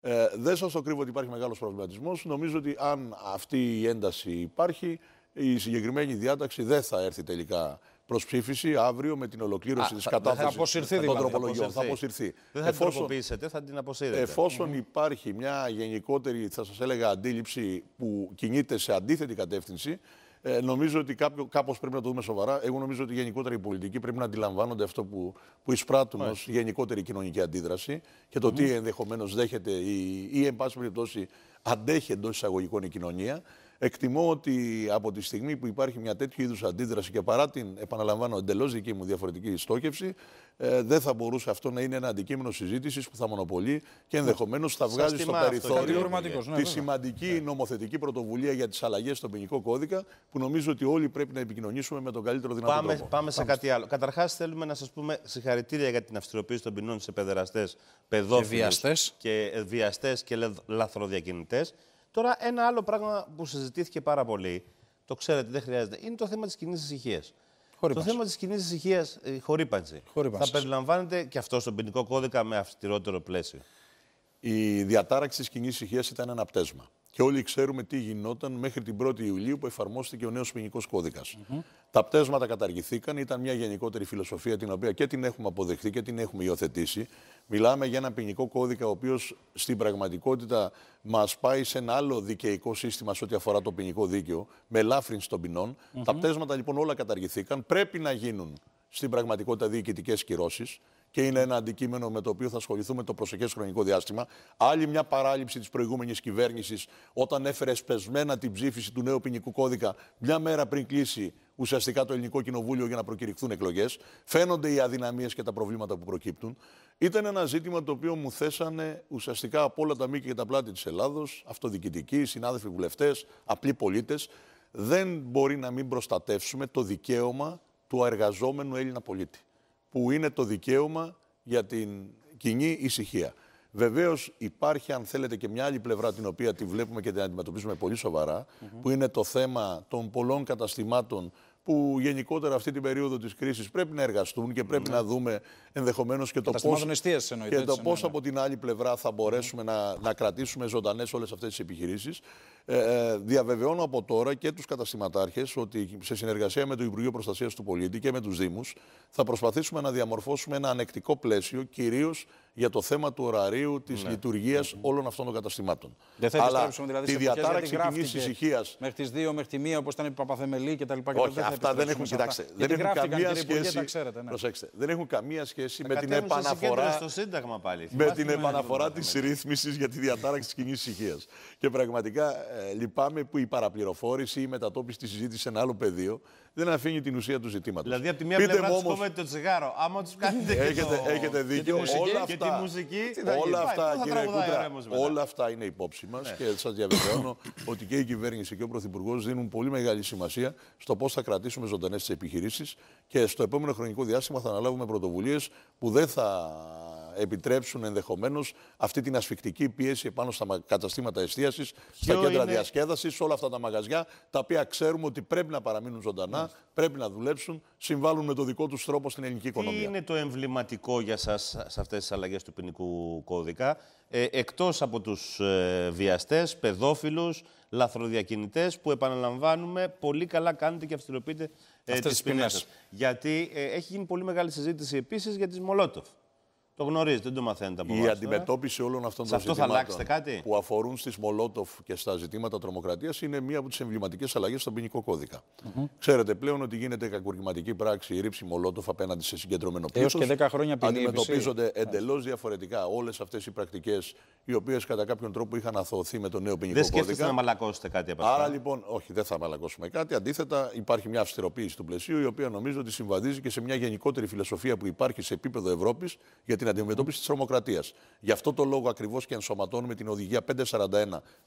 Ε, δεν σας το κρύβω ότι υπάρχει μεγάλος προβληματισμός. Νομίζω ότι αν αυτή η ένταση υπάρχει, η συγκεκριμένη διάταξη δεν θα έρθει τελικά προς ψήφιση αύριο με την ολοκλήρωση τη κατάθεσης των δηλαδή, τροπολογιών. Θα αποσυρθεί. Δεν θα την τροποποιήσετε, θα την αποσύρετε. Εφόσον υπάρχει μια γενικότερη, θα σας έλεγα, αντίληψη που κινείται σε αντίθετη κατεύθυνση, ε, νομίζω ότι κάποιο, κάπως πρέπει να το δούμε σοβαρά. Εγώ νομίζω ότι γενικότερα οι πολιτικοί πρέπει να αντιλαμβάνονται αυτό που, που εισπράττουν ως γενικότερη κοινωνική αντίδραση και το τι ενδεχομένως δέχεται ή εν πάση περιπτώσει, αντέχει εντός εισαγωγικών η κοινωνία. Εκτιμώ ότι από τη στιγμή που υπάρχει μια τέτοιου είδους αντίδραση και παρά την, επαναλαμβάνω, εντελώς δική μου διαφορετική στόχευση, ε, δεν θα μπορούσε αυτό να είναι ένα αντικείμενο συζήτησης που θα μονοπολεί και ναι. ενδεχομένως θα βγάζει στο περιθώριο ναι, τη σημαντική ναι. νομοθετική πρωτοβουλία για τις αλλαγές στον ποινικό κώδικα, που νομίζω ότι όλοι πρέπει να επικοινωνήσουμε με τον καλύτερο δυνατό πάμε, τρόπο. Πάμε σε κάτι άλλο. Καταρχάς, θέλουμε να σας πούμε συγχαρητήρια για την αυστηροποίηση των ποινών σε παιδεραστές, παιδόφιλου και βιαστές και, ε, και λαθροδιακινητές. Τώρα, ένα άλλο πράγμα που συζητήθηκε πάρα πολύ, το ξέρετε, δεν χρειάζεται, είναι το θέμα της κοινής ησυχίας. Το θέμα της κοινής ησυχίας, η ε, χορύπανση, θα περιλαμβάνεται και αυτό στον ποινικό κώδικα με αυστηρότερο πλαίσιο. Η διατάραξη της κοινής ησυχίας ήταν ένα πτέσμα. Και όλοι ξέρουμε τι γινόταν μέχρι την 1η Ιουλίου που εφαρμόστηκε ο νέος ποινικός κώδικας. Τα πτέσματα καταργηθήκαν, ήταν μια γενικότερη φιλοσοφία την οποία και την έχουμε αποδεχτεί και την έχουμε υιοθετήσει. Μιλάμε για ένα ποινικό κώδικα ο οποίος στην πραγματικότητα μας πάει σε ένα άλλο δικαιικό σύστημα σε ό,τι αφορά το ποινικό δίκαιο, με ελάφρυνση των ποινών. Mm Τα πτέσματα λοιπόν όλα καταργηθήκαν. Πρέπει να γίνουν στην πραγματικότητα διοικητικές κυρώσεις και είναι ένα αντικείμενο με το οποίο θα ασχοληθούμε το προσεχές χρονικό διάστημα. Άλλη μια παράληψη της προηγούμενης κυβέρνησης, όταν έφερε σπεσμένα την ψήφιση του νέου ποινικού κώδικα, μια μέρα πριν κλείσει ουσιαστικά το ελληνικό κοινοβούλιο για να προκηρυχθούν εκλογές. Φαίνονται οι αδυναμίες και τα προβλήματα που προκύπτουν. Ήταν ένα ζήτημα το οποίο μου θέσανε ουσιαστικά από όλα τα μήκη και τα πλάτη της Ελλάδος, αυτοδιοικητικοί, συνάδελφοι βουλευτές, απλοί πολίτες. Δεν μπορεί να μην προστατεύσουμε το δικαίωμα του εργαζόμενου Έλληνα πολίτη, που είναι το δικαίωμα για την κοινή ησυχία. Βεβαίως υπάρχει, αν θέλετε, και μια άλλη πλευρά την οποία τη βλέπουμε και την αντιμετωπίζουμε πολύ σοβαρά, που είναι το θέμα των πολλών καταστημάτων που γενικότερα αυτή την περίοδο της κρίσης πρέπει να εργαστούν και πρέπει ναι. να δούμε ενδεχομένως και το πώ. Και το ναι, ναι. από την άλλη πλευρά θα μπορέσουμε να, να κρατήσουμε ζωντανές όλες αυτές τις επιχειρήσεις. Ε, ε, διαβεβαιώνω από τώρα και τους καταστηματάρχες ότι σε συνεργασία με το Υπουργείο Προστασίας του Πολίτη και με τους Δήμους θα προσπαθήσουμε να διαμορφώσουμε ένα ανεκτικό πλαίσιο, κυρίως για το θέμα του ωραρίου, της ναι. λειτουργίας ναι. όλων αυτών των καταστημάτων. Δεν θα Αλλά δηλαδή τη διατάραξη κοινή ησυχίας. Μέχρι τις 2, μέχρι τη 1, όπως ήταν η Παπαθεμελή και Όχι, λοιπά αυτά δεν έχουν, ναι. δεν έχουν καμία σχέση. δεν έχουν καμία σχέση με την επαναφορά. Στο Με την επαναφορά της ρύθμιση για τη διατάραξη κοινή ησυχίας. Και πραγματικά ε, ε, λυπάμαι που η παραπληροφόρηση ή η μετατοπιση της συζήτησης σε ένα άλλο πεδίο δεν αφήνει την ουσία του ζητήματος. Δηλαδή, από τη μία πλευρά του κόβετε το τσιγάρο. Άμα τους κάνετε. Έχετε, το... έχετε δίκιο. Και όλα αυτά, τη μουσική. Όλα αυτά, κύριε Κούτρα, όλα αυτά είναι υπόψη μας ναι. και σας διαβεβαιώνω ότι και η κυβέρνηση και ο Πρωθυπουργός δίνουν πολύ μεγάλη σημασία στο πώς θα κρατήσουμε ζωντανές τις επιχειρήσεις και στο επόμενο χρονικό διάστημα θα αναλάβουμε πρωτοβουλίες που δεν θα επιτρέψουν ενδεχομένως αυτή την ασφικτική πίεση επάνω στα καταστήματα εστίασης, στα κέντρα διασκέδασης, όλα αυτά τα μαγαζιά τα οποία ξέρουμε ότι πρέπει να παραμείνουν ζωντανά πρέπει να δουλέψουν, συμβάλλουν με το δικό τους τρόπο στην ελληνική οικονομία. Τι είναι το εμβληματικό για σας σε αυτές τις αλλαγές του ποινικού κώδικα, ε, εκτός από τους ε, βιαστές, παιδόφιλους, λαθροδιακινητές, που επαναλαμβάνουμε πολύ καλά κάνετε και αυστηροποιείτε ε, τι ποινέ. Γιατί ε, έχει γίνει πολύ μεγάλη συζήτηση επίσης για τις Μολότοφ. Το γνωρίζετε, δεν το μαθαίνετε από Η αντιμετώπιση όλων αυτών των αυτό ζητημάτων κάτι? που αφορούν στι Μολότοφ και στα ζητήματα τρομοκρατίας είναι μία από τις εμβληματικές αλλαγές στον ποινικό κώδικα. Mm -hmm. Ξέρετε πλέον ότι γίνεται κακουργηματική πράξη η ρήψη Μολότοφ απέναντι σε συγκεντρωμένο πλήθος. και 10 χρόνια πριν. Αντιμετωπίζονται εντελώς διαφορετικά όλες αυτές οι πρακτικές οι οποίες κατά κάποιον τρόπο είχαν αθωωθεί με το νέο ποινικό δεν κώδικα. Δεν σκέφτεστε να μαλακώσετε κάτι από αυτό. Άρα λοιπόν, όχι, δεν θα μαλακώσουμε κάτι. Αντίθετα, υπάρχει μια αυστηροποίηση του πλαισίου η οποία νομίζω ότι συμβαδίζει και σε μια γενικότερη φιλοσοφία που υπάρχει σε επίπεδο Ευρώπης για την την αντιμετώπιση της τρομοκρατίας. Γι' αυτό το λόγο ακριβώς και ενσωματώνουμε την οδηγία 541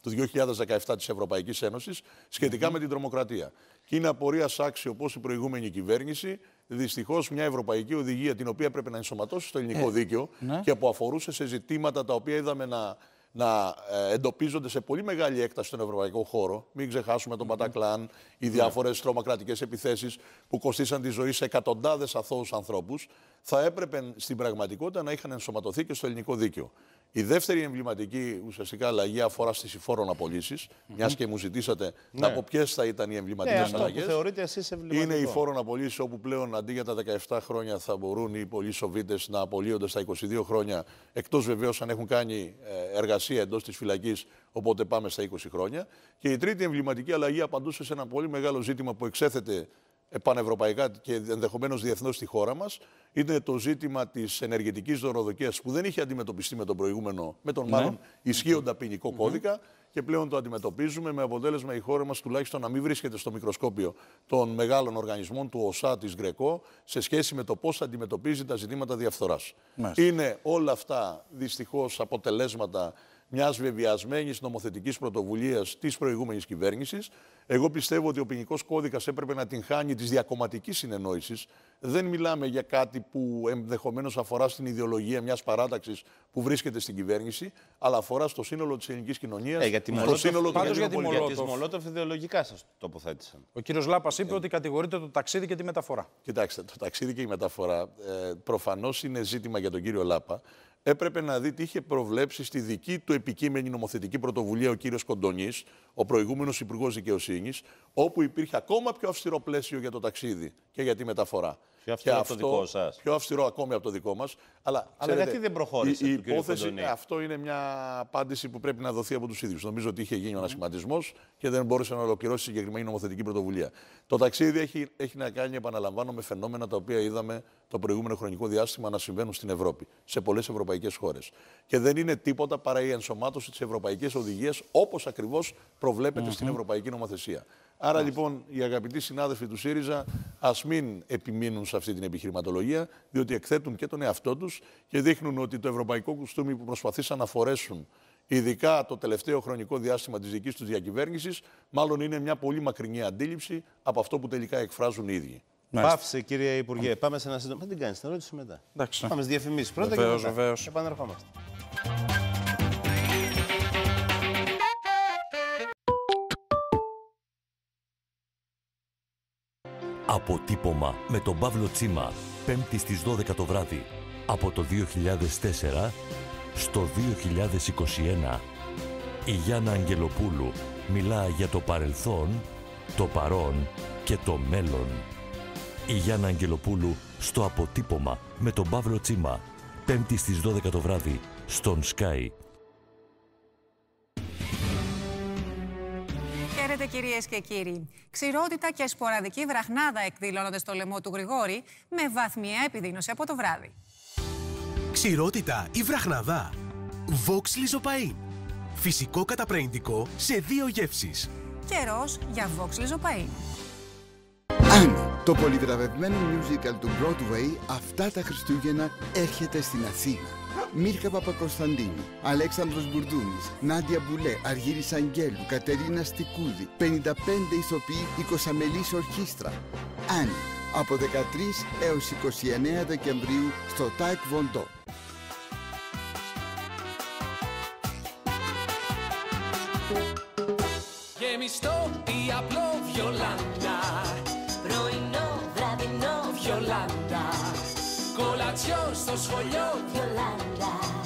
του 2017 της Ευρωπαϊκής Ένωσης σχετικά με την τρομοκρατία. Και είναι απορίας άξιο όπω η προηγούμενη κυβέρνηση δυστυχώς μια ευρωπαϊκή οδηγία την οποία πρέπει να ενσωματώσει στο ελληνικό ε, δίκαιο ναι. και που αφορούσε σε ζητήματα τα οποία είδαμε να, να ε, εντοπίζονται σε πολύ μεγάλη έκταση στον ευρωπαϊκό χώρο. Μην ξεχάσουμε τον Πατακλάν, οι ναι. διάφορες τρομοκρατικές επιθέσεις που κοστίσαν τη ζωή σε εκατοντάδες αθώους ανθρώπους θα έπρεπε στην πραγματικότητα να είχαν ενσωματωθεί και στο ελληνικό δίκαιο. Η δεύτερη εμβληματική ουσιαστικά αλλαγή αφορά στις υφόρων απολύσεις. Mm -hmm. Μιας και μου ζητήσατε ναι. να ποιες θα ήταν οι εμβληματικές ναι, αλλαγέ. θεωρείτε εμβληματικό. Είναι οι φόρων απολύσεις όπου πλέον αντί για τα 17 χρόνια θα μπορούν οι πολλοί Σοβίτες να απολύονται στα 22 χρόνια. Εκτός βεβαίως αν έχουν κάνει ε, εργασία εντός της φυλακής, οπότε πάμε στα 20 χρόνια. Και η τρίτη εμβληματική αλλαγή απαντούσε σε ένα πολύ μεγάλο ζήτημα που εξέθεται πανευρωπαϊκά και ενδεχομένως διεθνώς στη χώρα μας. Είναι το ζήτημα της ενεργητικής δωροδοκίας που δεν είχε αντιμετωπιστεί με τον προηγούμενο, με τον ναι. μάλλον ναι. ισχύοντα ποινικό κώδικα και πλέον το αντιμετωπίζουμε με αποτέλεσμα η χώρα μας τουλάχιστον να μην βρίσκεται στο μικροσκόπιο των μεγάλων οργανισμών του ΟΣΑ της ΓΡΕΚΟ σε σχέση με το πώς αντιμετωπίζει τα ζητήματα διαφθοράς. Είναι όλα αυτά δυστυχώς αποτελέσματα μιας βεβαιασμένης νομοθετικής πρωτοβουλίας της προηγούμενης κυβέρνησης. Εγώ πιστεύω ότι ο ποινικός κώδικας έπρεπε να την χάνει της διακομματικής συνεννόησης. Δεν μιλάμε για κάτι που ενδεχομένως αφορά στην ιδεολογία μιας παράταξης που βρίσκεται στην κυβέρνηση, αλλά αφορά στο σύνολο της ελληνικής κοινωνίας. Ε, για για τη Μολότοφ. Για τη ιδεολογικά σα τοποθέτησαν. Ο κύριος Λάπας είπε ε. ότι κατηγορείται το ταξίδι και τη μεταφορά. Κοιτάξτε, το ταξίδι και η μεταφορά ε, προφανώς είναι ζήτημα για τον κύριο Λάπα. Έπρεπε να δει τι είχε προβλέψει στη δική του επικείμενη νομοθετική πρωτοβουλία ο κύριος Κοντονής, ο προηγούμενος Υπουργός Δικαιοσύνης, όπου υπήρχε ακόμα πιο αυστηρό πλαίσιο για το ταξίδι και για τη μεταφορά. Πιο αυστηρό από το δικό σας. Πιο αυστηρό ακόμη από το δικό μας. Αλλά, αλλά γιατί δεν προχώρησε. Η, η υπόθεση, Ε, αυτό είναι μια απάντηση που πρέπει να δοθεί από τους ίδιους. Νομίζω ότι είχε γίνει ο ανασχηματισμός και δεν μπόρεσε να ολοκληρώσει η συγκεκριμένη νομοθετική πρωτοβουλία. Το ταξίδι έχει, έχει να κάνει, επαναλαμβάνω, με φαινόμενα τα οποία είδαμε το προηγούμενο χρονικό διάστημα να συμβαίνουν στην Ευρώπη, σε πολλές ευρωπαϊκές χώρες. Και δεν είναι τίποτα παρά η ενσωμάτωση της ευρωπαϊκής οδηγίας όπως ακριβώς προβλέπεται mm -hmm. στην ευρωπαϊκή νομοθεσία. Άρα λοιπόν οι αγαπητοί συνάδελφοι του ΣΥΡΙΖΑ ας μην επιμείνουν σε αυτή την επιχειρηματολογία, διότι εκθέτουν και τον εαυτό τους και δείχνουν ότι το ευρωπαϊκό κουστούμι που προσπαθήσαν να φορέσουν, ειδικά το τελευταίο χρονικό διάστημα της δικής τους διακυβέρνησης, μάλλον είναι μια πολύ μακρινή αντίληψη από αυτό που τελικά εκφράζουν οι ίδιοι. κύριε Υπουργέ. Πάμε σε ένα σύντομο. Δεν την κάνει μετά. Εντάξει. Πάμε διαφημίσεις πρώτα και μετά. Επανερχόμαστε. Αποτύπωμα με τον Παύλο Τσίμα, στις 12 το βράδυ. Από το 2004 στο 2021. Η Γιάννα Αγγελοπούλου μιλά για το παρελθόν, το παρόν και το μέλλον. Η Γιάννα Αγγελοπούλου στο αποτύπωμα με τον Παύλο Τσίμα, στις 12 το βράδυ, στον Sky Χαίρετε κυρίες και κύριοι. Ξηρότητα και σποραδική βραχνάδα εκδηλώνονται στο λαιμό του Γρηγόρη με βάθμια επιδείνωση από το βράδυ. Ξηρότητα ή βραχναδά. Vox Lizopain. Φυσικό καταπραγητικό σε δύο γεύσεις. Καιρό για Vox Lizopain. Το πολυβραβευμένο musical του Broadway αυτά τα Χριστούγεννα έρχεται στην Αθήνα. Μίρκα Παπακοσταντίνη, Αλέξανδρος Μπουρδούνης, Νάντια Μπουλέ, Αργύρης Αγγέλου, Κατερίνα Στικούδη, 55 ηθοποιοί, 20 μελής ορχήστρα. Άνι, από 13 έως 29 Δεκεμβρίου στο Τάικ Βοντό. ή wciąż to szło ją Jolanda.